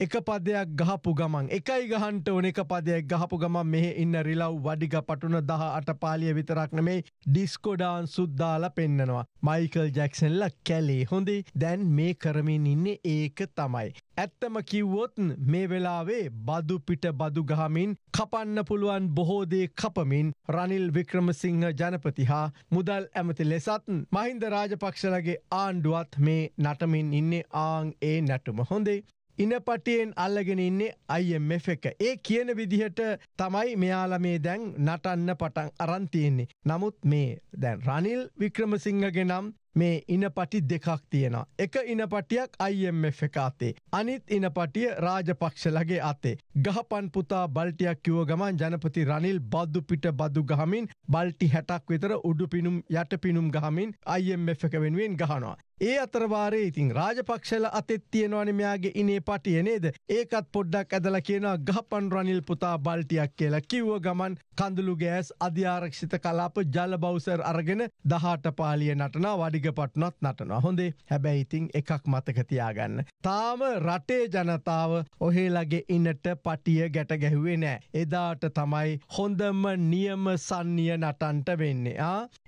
එක පදයක් ගහපු ගමන් එකයි ගහන්ට ඕන එක පදයක් ගහපු ගමන් මෙහ ඉන්න රිලව් වඩිග පටුන දහ අට පාලිය විතරක් නෙමේ ඩිස්කොඩාන් සුද්දාල පෙන්න්නනවා මයිකල් ජැක්සන්ල කැලේ හොඳේ දැන් මේ කරමින් ඉන්නේ ඒක තමයි. ඇත්තම කිව්වොත් මේ වෙලාවේ බදු පිට බදු ගහමින් කපන්න පුළුවන් බොහෝදේ කපමින් රනිල් වික්‍රමසිංහ ජනපති හා මුදල් ඇමති ලෙසත් මහින්ද රාජපක්ෂලගේ ආණ්ඩුවත් මේ නටමින් ඉන්නේ ආං ඒ නැටුම හොඳේ. ඉනපටියෙන් අල්ලගෙන ඉන්නේ අයිF එක ඒ කියන විදිහට තමයි මෙයාල මේ දැන් නටන්න පටන් අරන්තියෙන්නේ. නමුත් මේ දැන් රනිල් වික්‍රමසිංහගෙනම් මේ ඉනපටි දෙකක් තියෙනවා. එක ඉනපටියක් IMF එක අතේ. අනිත් ඉනපටිය රාජපක්ෂලගේ අතේ. ගහපන් පුතා බල්ටියක් කිව ගමන් ජනපති රනිල් බද්දු පිට බදු ගහමින් බල්ටි හැටක් විතර උඩු පිනුම් යට පිනුම් ගහමින් IMF එක වෙනුවෙන් ගහනවා. ඒ අතරවාරේ ඉතින් රාජපක්ෂල අතෙත් තියෙනවන මෙයාගේ ඉනේ පටිය නේද ඒකත් පොඩ්ඩක් ඇදල කියනවා ගහපන් රනිල් පුතා බල්ටියක් කියලා කිව්ව ගමන් කඳුළු ගෑස් අධ්‍යාරක්ෂිත කලාප ජල බෞසර් අරගෙන දහට පාලිය නටන වඩිගපටනොත් නටනවා හොඳේ හැබැයි ඉතින් එකක් මතකතියාගන්න. තාම රටේ ජනතාව ඔහේලගේ ඉන්නට පටිය ගැට ගැහුවේ නෑ. එදාට තමයි හොඳම නියම සන්නිය නටන්ට වෙන්නේ.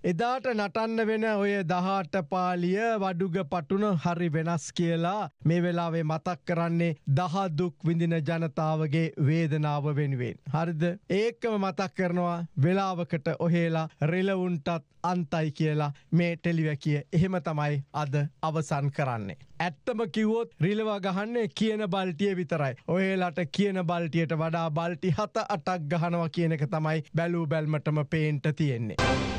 එදාට නටන්න වෙන ඔය දහට පාලිය වඩ අඩුග පටුන හරි වෙනස් කියලා මේ වෙලාවේ මතක් කරන්නේ දහා දුක් විඳින ජනතාවගේ වේදනාව වෙනුවෙන්. හරිද ඒකම මතක් කරනවා වෙලාවකට ඔහේලා රෙලවුන්ටත් අන්තයි කියලා මේ ටෙලිවැකිය එහෙම තමයි අද අවසන් කරන්නේ. ඇත්තම කිවොත් රිලවා ගහන්නේ කියන බල්ටිය විතරයි. ඔයලාට කියන බල්ටියට වඩා බල්ටි හත අටක් ගහනවා කියනක තමයි බැලූ බැල්මටම පේන්ට තියෙන්නේ.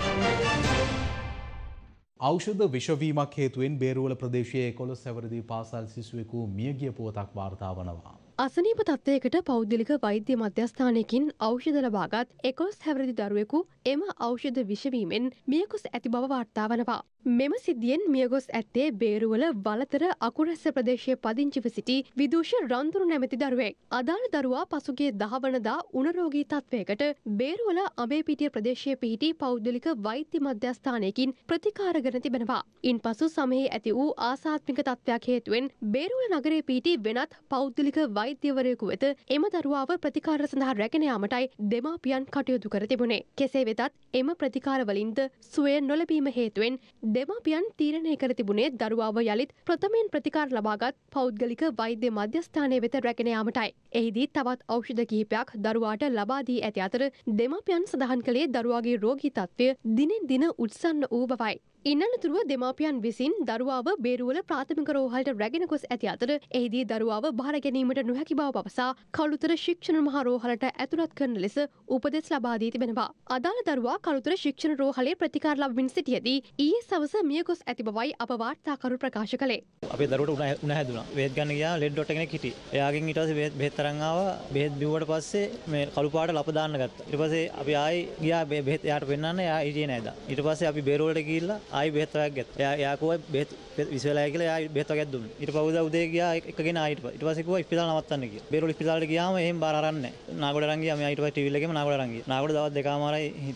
ෞෂධ විෂවීමක් හේතුවෙන් බේරුවල ප්‍රදේශයේ 11 සැවරදී පාසල් සිසුවෙකු මියගිය පුවතක් වාර්තා වනවා. අසනීප තත්ත්වයකට පෞද්ගලික වෛද්‍ය මධ්‍යස්ථානයකින් ඖෂධ ලබාගත් එකොස් හැවරදි දරුවෙකු එම ඖෂධ විෂවීමෙන් මියකුස් ඇති බව වාර්තා වනවා. මෙම සිද්ධියෙන් මියගොස් ඇත්තේ බේරුවල වලතර අකුරැස්ස ප්‍රදේශය පදිංචිව සිටි විදූෂ රන්දුරු නැමැති දරුවෙක්. අදාළ දරුවා පසුගේ දහවනදා උනරෝගී තත්ත්වයකට බේරුවල අබේපිටිය ප්‍රදේශය පිහිටි පෞද්ගලික වෛද්‍ය මධ්‍යස්ථානයකින් ප්‍රතිකාරගෙන තිබෙනවා. ඉන් පසු සමහි ඇති වූ ආසාත්මික තත්ත්වයක් හේතුවෙන් බේරුවල නගරේ පිහිටි වෙනත් පෞද්ගලික වෛද්‍ය වෛද්‍යවරයෙකු වෙත එම දරුවාව ප්‍රතිකාර සඳහා රැගෙන යාමටයි දෙමාපියන් කටයුතු කර තිබුණේ. කෙසේ වෙතත් එම ප්‍රතිකාරවලින්ද සුවය නොලැබීම හේතුවෙන් දෙමාපියන් තීරණය කර තිබුණේ දරුවාව යළිත් ප්‍රථමයෙන් ප්‍රතිකාර ලබාගත් පෞද්ගලික වෛද්‍ය මධ්‍යස්ථානය වෙත රැගෙන යාමටයි. එහිදී තවත් ඖෂධ කිහිපයක් දරුවාට ලබා දී ඇති අතර දෙමාපියන් සඳහන් කළේ දරුවාගේ රෝගී තත්ත්වය දිනෙන් දින උත්සන්න වූ බවයි. ඉන්නතුරුව දෙමාපියන් විසින් දරුවාව බේරුවල ප්‍රාථමික රෝහල්ට රැගෙන ගොස් ඇති අතර එහිදී දරුවාව බාර ගැනීමට නොහැකි බව පවසා කළුතර ශික්ෂණ මහා රෝහලට ඇතුළත් කරන ලෙස උපදෙස් ලබා දී තිබෙනවා. අදාළ දරුවා කළුතර ශික්ෂණ රෝහලේ ප්‍රතිකාර ලබමින් සිටියදී ඊයේ සවස මිය ගොස් ඇති බවයි අප වාර්තාකරු ප්‍රකාශ කළේ. අපේ දරුවට උණ උණ හැදුනා. බෙහෙත් ගන්න ගියා ලෙඩ් ඩොට් එකෙනෙක් හිටියේ. එයාගෙන් ඊට පස්සේ බෙහෙත් බෙහෙත් තරන් ආවා. බෙහෙත් බිව්වට පස්සේ මේ කළු පාට ලප දාන්න ගත්තා. ඊට පස්සේ අපි ආයේ ගියා බෙහෙත් එයාට පෙන්නන්න එයා හිටියේ නෑ දා. ඊට පස්සේ අපි බේරුවලට ගිහිල්ලා ආයි බෙහෙත් වගේක් ගත්තා. එයා එයා කිව්වා බෙහෙත් විස වෙලායි කියලා එයා බෙහෙත් වගේක් දුන්නා. ඊට පස්සේ උදේ ගියා එකගෙන ආයි ඊට පස්සේ කිව්වා ඉස්පිතාල නවත්තන්න කියලා. බේරොල් ඉස්පිතාලට ගියාම එහෙම බාර අරන්නේ නැහැ. නාගොඩ රංගියා මම ඊට පස්සේ ටිවිල් එකේම නාගොඩ රංගියා. නාගොඩ දවස් දෙකමාරයි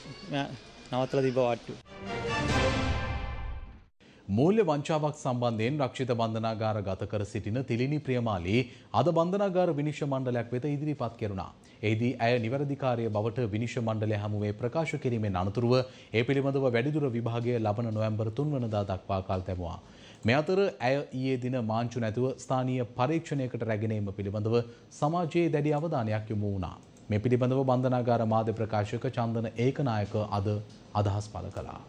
නවත්තලා තිබ්බා වාට්ටු. මූල්‍ය වංචාවක් සම්බන්ධයෙන් රක්ෂිත බන්ධනාගාර ගත කර සිටින තිලිනි ප්‍රියමාලි අද බන්ධනාගාර විනිශ්චය මණ්ඩලයක් වෙත ඉදිරිපත් කෙරුණා. එෙහිදී ඇය නිවැරදිකාරය බවට විනිශ්චය මණ්ඩලය හමුවේ ප්‍රකාශ කිරීමෙන් අනතුරුව ඒ පිළිබඳව වැඩිදුර විභාගය ලබන නොවැම්බර් 3 වනදා දක්වා කල් තැබුවා. මේ අතර ඇය ඊයේ දින මාංචු නැතුව ස්ථානීය පරීක්ෂණයකට රැගෙන ඒම පිළිබඳව සමාජයේ දැඩි අවධානයක් යොමු වුණා. මේ පිළිබඳව බන්ධනාගාර මාධ්‍ය ප්‍රකාශක චන්දන ඒකනායක අද අදහස් පළ කළා.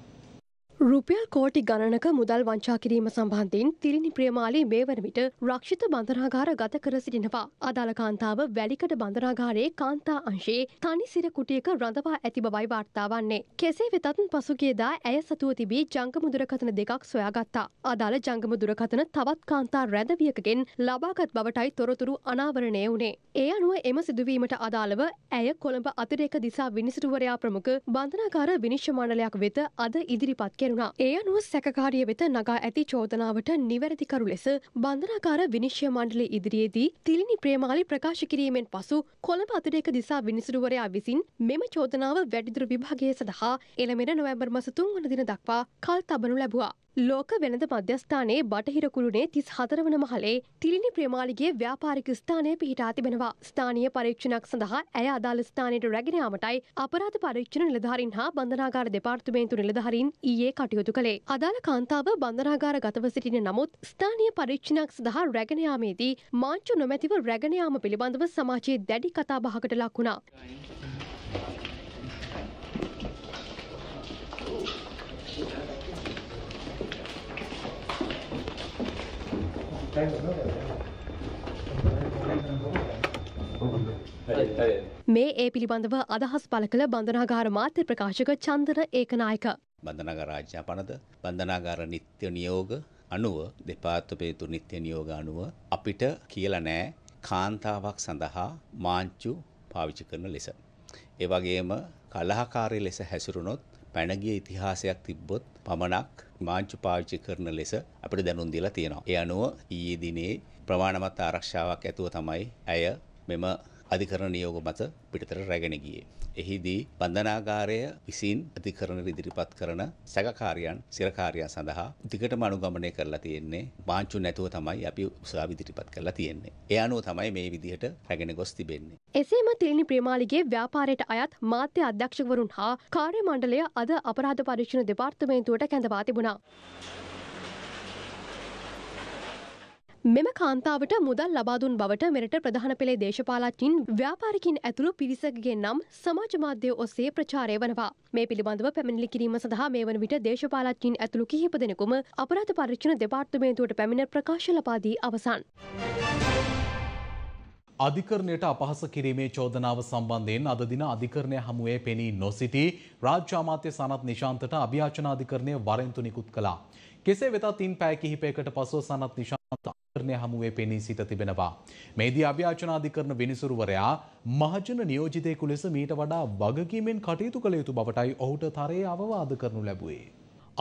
රුපියල් කෝටි ගණනක මුදල් වංචා කිරීම සම්බන්ධයෙන් තිරිනි ප්‍රියමාලී මේ වන විට රක්ෂිත බන්ධනාගාර ගත කර සිටිනවා. අදාළ කාන්තාව වැලිකඩ බන්ධනාගාරයේ කාන්තා අංශයේ තනි සිර කුටියක රඳවා ඇති බවයි වාර්තා වන්නේ. කෙසේ වෙතත් පසුගියදා ඇය සතුව තිබී ජංගම දුරකථන දෙකක් සොයාගත්තා. අදාළ ජංගම දුරකථන තවත් කාන්තා රැඳවියකගෙන් ලබාගත් බවටයි තොරතුරු අනාවරණය වුණේ. ඒ අනුව එම සිදුවීමට අදාළව ඇය කොළඹ අතිරේක දිසා විනිසුරුවරයා ප්‍රමුඛ බන්ධනාගාර විනිශ්චය මණ්ඩලයක් වෙත අද ඉදිරිපත් කෙරුණා. දැනුණා. ඒ අනුව සැකකාරිය වෙත නගා ඇති චෝදනාවට නිවැරදිකරු ලෙස බන්ධනාකාර විනිශ්්‍ය මණ්ඩලේ ඉදිරියේදී තිලිනි ප්‍රේමාලි ප්‍රකාශ කිරීමෙන් පසු කොළඹ අතිරේක දිසා විනිසුරුවරයා විසින් මෙම චෝදනාව වැඩිදුර විභාගය සඳහා එළමෙන නොවැම්බර් මස තුන්වන දින දක්වා කල් තබනු ලැබවා. ලෝක වෙනද මධ්‍යස්ථානයේ බටහිර කුළුණේ තිස් හතරවන මහලේ තිලිනි ප්‍රමාලිගේ ව්‍යාපාරික ස්ථානය පිහිටා තිබෙනවා. ස්ථානීය පරීක්ෂණක් සඳහා ඇය අදාළ ස්ථානයට රැගෙන යාමටයි අපරාධ පරීක්ෂණ නිලධාරීන් හා බන්ධනාගාර දෙපාර්තමේන්තු නිලධාරීන් ඊයේ කටයුතු කළේ. අදාළ කාන්තාව බන්ධනාගාර ගතව සිටින නමුත් ස්ථානීය පරීක්ෂණක් සඳහා රැගෙන යාමේදී මාංචු නොමැතිව රැගෙන යාම පිළිබඳව සමාජයේ දැඩි කතාබහකට ලක් වුණා. මේ ඒ පිළිබඳව අදහස් පල කළ බඳනාගාර මාත්‍ය ප්‍රකාශක චන්දන ඒකනායක. බඳනාග රාජ්‍යා පනත බඳනාගාර නිත්‍ය නියෝග අනුව දෙපාත්වපේතු නිත්‍ය නියෝග අනුව අපිට කියල නෑ කාන්තාවක් සඳහා මාංචු පාවිචි කරන ලෙස. ඒවගේම කලහකාරය ලෙස හැසුරුණොත් පැනගිය ඉතිහාසයක් තිබ්බොත් පමණක් මාංචු පාවිච්චි කරන ලෙස අපිට දැනුම් දීලා තියෙනවා. ඒ අනුව ඊයේ දිනේ ප්‍රමාණවත් ආරක්ෂාවක් ඇතුව තමයි ඇය මෙම අධිකරණ නියෝග මත පිටතර රැගෙන ගියේ. එහිදී බන්ධනාගාරය විසින් අධිකරණ ඉදිරිපත් කරන සැකකාරයන් සිරකාරයන් සඳහා දිගටම අනුගමනය කරලා තියෙන්නේ. පාංචු නැතුව තමයි අපි උසාවි ඉදිරිපත් කරලා තියෙන්නේ. ඒ අනුව තමයි මේ විදිහට රැගෙන ගොස් තිබෙන්නේ. එසේම තීලනි ප්‍රේමාලිගේ ව්‍යාපාරයට අයත් මාධ්‍ය අධ්‍යක්ෂකවරුන් හා කාර්ය මණ්ඩලය අද අපරාධ පරීක්ෂණ දෙපාර්තමේන්තුවට කැඳවා තිබුණා. මෙම කාන්තාවට මුදල් ලබාදුන් බවට මෙරට ප්‍රධාන පෙළේ දේශපාලච්චින් ව්‍යාපාරිකින් ඇතුළු පිරිසකගේ නම් සමාජ මාධ්‍ය ඔස්සේ ප්‍රචාරය වනවා. මේ පිළිබඳව පැමිණිලි කිරීම සඳහා මේ වන විට දේශපාලච්චින් ඇතුළු කිහිප දෙනෙකුම අපරාධ පරීක්ෂණ දෙපාර්තමේන්තුවට පැමිණ ප්‍රකාශ ලබාදී අවසන්. අධිකරණයට අපහස කිරීමේ චෝදනාව සම්බන්ධයෙන් අද දින අධිකරණය හමුවේ පෙනී නොසිටි රාජ්‍ය අමාත්‍ය සනත් නිශාන්තට අභියාචන අධිකරණය වරෙන්තු නිකුත් කළා. කෙසේ වෙතත් ඉන් පැය කිහිපයකට පසුව සනත් නිශාන්ත ආරණය හමුවේ පෙනී සිට තිබෙනවා. මේදී අභ්‍යාචනාධිකරණ විනිසුරුවරයා මහජන නියෝජිතයෙකු ලෙස මීට වඩා වගකීමෙන් කටයුතු කළ යුතු බවටයි ඔහුට තරයේ අවවාද කරනු ලැබුවේ.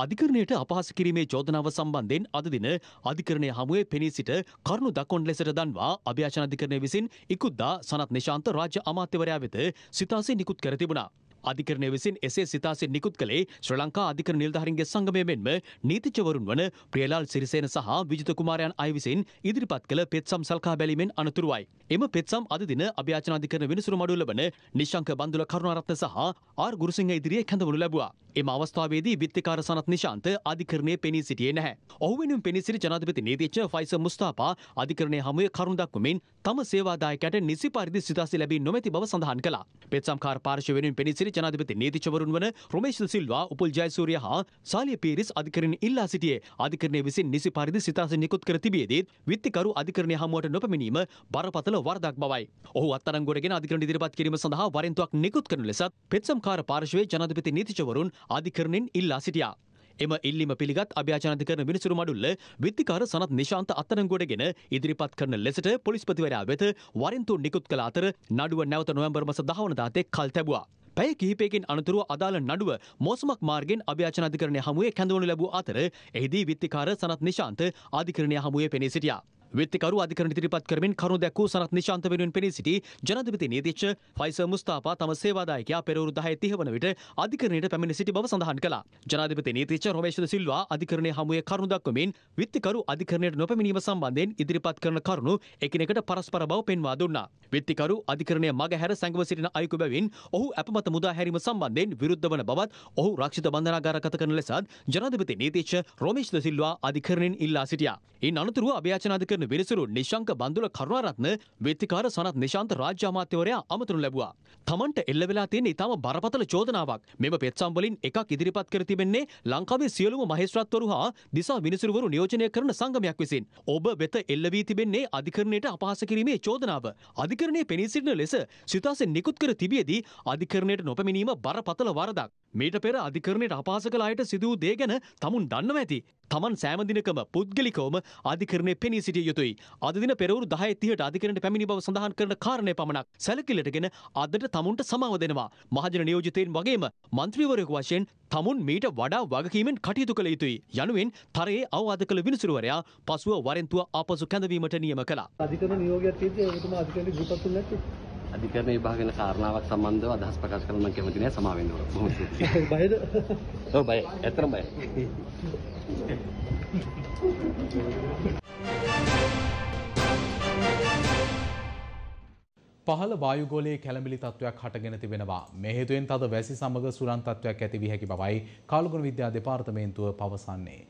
අධිකරණයට අපහාස කිරීමේ චෝදනාව සම්බන්ධයෙන් අද දින අධිකරණය හමුවේ පෙනී සිට කරුණු දක්වන ලෙසට දන්වා අභ්‍යාචනාධිකරණය විසින් ඉක්ුද්දා සනත් නිශාන්ත රාජ්‍ය අමාත්‍යවරයා වෙත සිතාසේ නිකුත් කර තිබුණා. අධිකරණය විසින් එසේ සිතාසින් නිකුත් කළේ ශ්‍ර ලංකා අධිකර නිල්ධහරින්ගේ සංගමය මෙන්ම නීතිචවරුන් වන ප්‍රියලාල් සිරිසේන සහ විජිත කුමාරයන් අය විසින් ඉදිරිපත් කළ පෙත්සම් සල්කා බැලීමෙන් අනතුරුවයි. එම පෙත්සම් අද දින අභ්‍යාචන අධිකරණ විනිසුරු මඩුව ලබන නිශංක බන්දුල කරුණාරත්න සහ ආර් ගුරුසිංහ ඉදිරියේ කැඳවනු ලැබුවා. එම අවස්ථාවේදී විත්තිකාර සනත් නිශාන්ත අධිකරණය පෙනී සිටියේ නැහැ. ඔහු වෙනුවෙන් පෙනී සිටි ජනාධිපති නීතිච්ඡ ෆයිසර් මුස්තාපා අධිකරණය හමුවේ කරුණ දක්වමින් තම සේවාදායකයට නිසි පරිදි සිතාසි ලැබී නොමැති බව සඳහන් කළා. පෙත්සම්කාර පාර්ශ්ව වෙනුවෙන් පෙනී සිටි ජනාධිපති නීතිචවරුන් වන රොමේෂ් සිල්වා උපුල් ජයසූරිය හා සාලිය පීරිස් අධිකරණ ඉල්ලා සිටියේ අධිකරණය විසින් නිසි පරිදි සිතාස නිකුත් කර තිබියදීත් විත්තිකරු අධිකරණය හමුවට නොපැමිණීම බරපතල වරදක් බවයි. ඔහු අත්අඩංගුවටගෙන අධිකරණ ඉදිරිපත් කිරීම සඳහා වරෙන්තුවක් නිකුත් කරන ලෙසත් පෙත්සම්කාර පාර්ශවයේ ජනාධිපති නීතිචවරුන් අධිකරණෙන් ඉල්ලා සිටියා. එම ඉල්ලිම පිළිගත් අභ්‍යාචනති කරන විනිසුරු මඩුල්ල විත්තිකාර සනත් නිශාන්ත අත්තරංගොඩගෙන ඉදිරිපත් කරන ලෙසට පොලිස්පතිවරයා වෙත වරින්තු නිකුත් කළ අතර නඩුව නැවත නොවැම්බර්මස දහවනදාතේ කල් තැබවා. පැය කිහිපයකින් අනතුරුව අදාළ නඩුව මෝසමක් මාර්ගෙන් අභ්‍යාචන අධිකරණය හමුවේ කැඳවනු ලැබූ අතර එහිදී විත්තිකාර සනත් නිශාන්ත අධිකරණය හමුවේ පෙනී සිටියා. වෙත්තිකරු අධිකරණ ඉදිරිපත් කරමින් කරුණු දැක් වූ සනත් නිශාන්ත වෙනුවෙන් පෙනී සිටි ජනාධිපති නියදේශ ෆයිසර් මුස්තාපා තම සේවාදායකයා පෙරවරු 10:30 වන විට අධිකරණයට පැමිණ සිටි බව සඳහන් කළා. ජනාධිපති නියදේශ රොමේෂ් ද සිල්වා අධිකරණයේ හමුවේ කරුණු දක්වමින් විත්තිකරු අධිකරණයට නොපැමිණීම සම්බන්ධයෙන් ඉදිරිපත් කරන කරුණු එකිනෙකට පරස්පර බව පෙන්වා දුන්නා. විත්තිකරු අධිකරණය මගහැර සංගම සිටින අයකු බැවින් ඔහු අපමත මුදා හැරීම සම්බන්ධයෙන් විරුද්ධ වන බවත් ඔහු රක්ෂිත බන්ධනාගාරගත කරන ලෙසත් ජනාධිපති නීතිච්ච රොමේෂ් ද සිල්වා අධිකරණයෙන් ඉල්ලා සිටියා. ඉන් අනතුරුව අභයාචන අධිකරණ කරන විනිසුරු නිශංක බන්දුල කරුණාරත්න වෙත්තිකාර සනත් නිශාන්ත රාජ්‍ය අමාත්‍යවරයා අමතනු ලැබුවා. තමන්ට එල්ල වෙලා තියෙන ඉතාම බරපතල චෝදනාවක් මෙම පෙත්සම් වලින් එකක් ඉදිරිපත් කර තිබෙන්නේ ලංකාවේ සියලුම මහේස්ත්‍රාත්වරු හා දිසා විනිසුරුවරු නියෝජනය කරන සංගමයක් විසින්. ඔබ වෙත එල්ල වී තිබෙන්නේ අධිකරණයට අපහාස කිරීමේ චෝදනාව. අධිකරණයේ පෙනී සිටින ලෙස සිතාසෙන් නිකුත් කර තිබියදී අධිකරණයට නොපැමිණීම බරපතල වරදක්. මීට පෙර අධිකරණයට අපහාස කළ අයට සිදු වූ දේ ගැන තමුන් දන්නව ඇති. තමන් සෑමදිනකම පුද්ගලිකවම අධිකරණය පෙනී සිටිය යුතුයි. අද දින පෙරවරු 10:30ට අධිකරණයට පැමිණි බව සඳහන් කරන කාරණය පමණක් සැලකිල්ලටගෙන අදට තමුන්ට සමාව දෙනවා. මහජන නියෝජිතයින් වගේම മന്ത്രിවරයෙකු වශයෙන් තමුන් මීට වඩා වගකීමෙන් කටයුතු කළ යුතුයි. යනුවෙන් තරයේ අවවාද කළ විනිසුරුවරයා පසුව වරෙන්තුව ආපසු කැඳවීමට නියම කළා. අධිකරණ නියෝගයක් තියෙද්දී ඔබතුමා අධිකරණ ගුපත්තුන් නැත්තේ අධිකරණ විභාග ගැන කාරණාවක් සම්බන්ධව අදහස් ප්‍රකාශ කරන්න මම කැමති නෑ සමා වෙන්න ඕන. බොහොම ස්තුතියි. බයද? ඔව් බයයි. ඇත්තටම බයයි. පහළ වායුගෝලයේ කැළඹිලි තත්ත්වයක් හටගෙන තිබෙනවා. මේ හේතුවෙන් තද වැසි සමග සුළං තත්ත්වයක් ඇති වී හැකි බවයි කාලගුණ විද්‍යා දෙපාර්තමේන්තුව පවසන්නේ.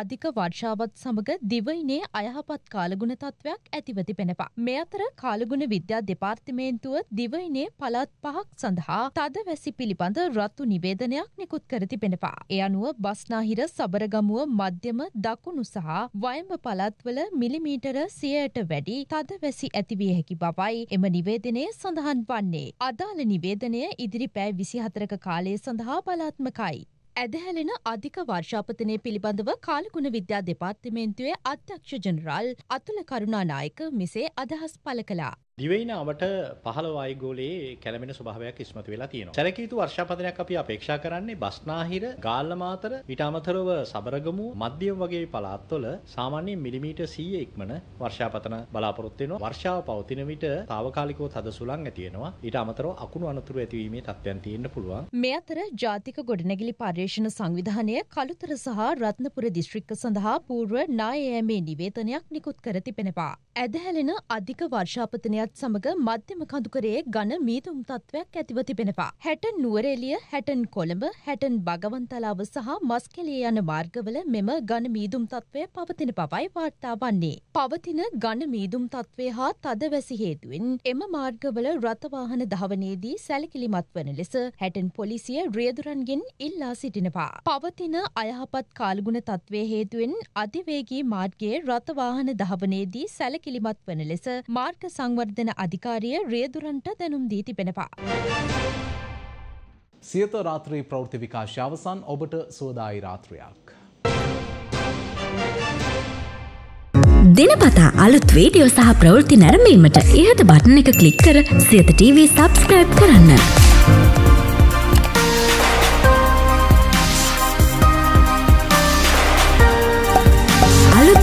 අධික වර්ෂාවත් සමඟ දිවයිනේ අයහපත් කාලගුණ තත්ත්වයක් ඇතිව තිබෙනවා. මේ අතර කාලගුණ විද්‍යා දෙපාර්තමේන්තුව දිවයිනේ පළාත් පහක් සඳහා තදවැසි පිළිබඳ රත්තු නිවේදනයක් නිකුත් කර තිබෙනවා. ඒ අනුව බස්නාහිර සබරගමුව මධ්‍යම දකුණු සහ වයඹ පළාත්වල මිලිමීටර 100ට වැඩි තදවැසි ඇති විය හැකි බවයි එම නිවේදනයේ සඳහන් වන්නේ. අදාළ නිවේදනය ඉදිරි පැය 24ක කාලය සඳහා බලාත්මකයි. ඇදහැලෙන අධික වර්ෂාපතනය පිළිබඳව කාලගුණ විද්‍යා දෙපාර්තමේන්තුවේ අධ්‍යක්ෂ ජනරාල් අතුල කරුණානායක මෙසේ අදහස් පළ කළා. දිවයිනාවට පහළ වයිගෝලයේ කැළමෙන ස්වභාවයක් ඉස්මතු වෙලා තියෙනවා. සැලකීතු වර්ෂාපතනයක් අපි අපේක්ෂා කරන්නේ බස්නාහිර, ගාල්ලමාතර, ඊට අමතරව සබරගමු, මධ්‍යම වගේ පළාත්වල සාමාන්‍යයෙන් මිලිමීටර් 100 ඉක්මන වර්ෂාපතන බලාපොරොත්තු වෙනවා. වර්ෂාව පවතින විට తాවකාලිකව තද සුළං ඇති වෙනවා. ඊට අමතරව අකුණු අනතුරු ඇතිවීමේ තත්ත්වයන් තියෙන්න පුළුවන්. මේ අතර ජාතික ගොඩනැගිලි පර්යේෂණ සංවිධානය කළුතර සහ රත්නපුර දිස්ත්‍රික්ක සඳහා පූර්ව නායෑමේ නිවේදනයක් නිකුත් කර තිබෙනවා. ඇදහැලෙන අධික වර්ෂාපතනයත් සමඟ මධ්‍යම කඳුකරයේ ගණ මීදුම් තත්ත්වයක් ඇතිව තිබෙනවා. හැටන් නුවරෙලිය හැටන් කොළඹ හැටන් බගවන්තලාව සහ මස්කෙලිය යන මාර්ගවල මෙම ගණ මීදුම් තත්ත්වය පවතින බවයි වාර්තා වන්නේ. පවතින ගණ මීදුම් තත්ත්වය හා තදවැසි හේතුවෙන් එම මාර්ගවල රථවාහන ධාවනයේදී සැලකිලිමත් වන ලෙස හැටන් පොලිසිය රියදුරන්ගෙන් ඉල්ලා සිටිනවා. පවතින අයහපත් කාල්ගුණ තත්ත්වය හේතුවෙන් අධිවේගී මාර්ගයේ රථවාහන ධාවනයේදී සැලකිලි සැලකිලිමත් වන ලෙස මාර්ග සංවර්ධන අධිකාරිය රියදුරන්ට දැනුම් දී තිබෙනවා. සියත රාත්‍රී ප්‍රෞෘති විකාශය අවසන් ඔබට සුවදායි රාත්‍රයක්. දෙනපතා අලුත් වීඩියෝ සහ ප්‍රවෘති නැරමීමට ඉහත බටන එක කලික් කර සියත TV සබස්ක්‍රයිබ් කරන්න.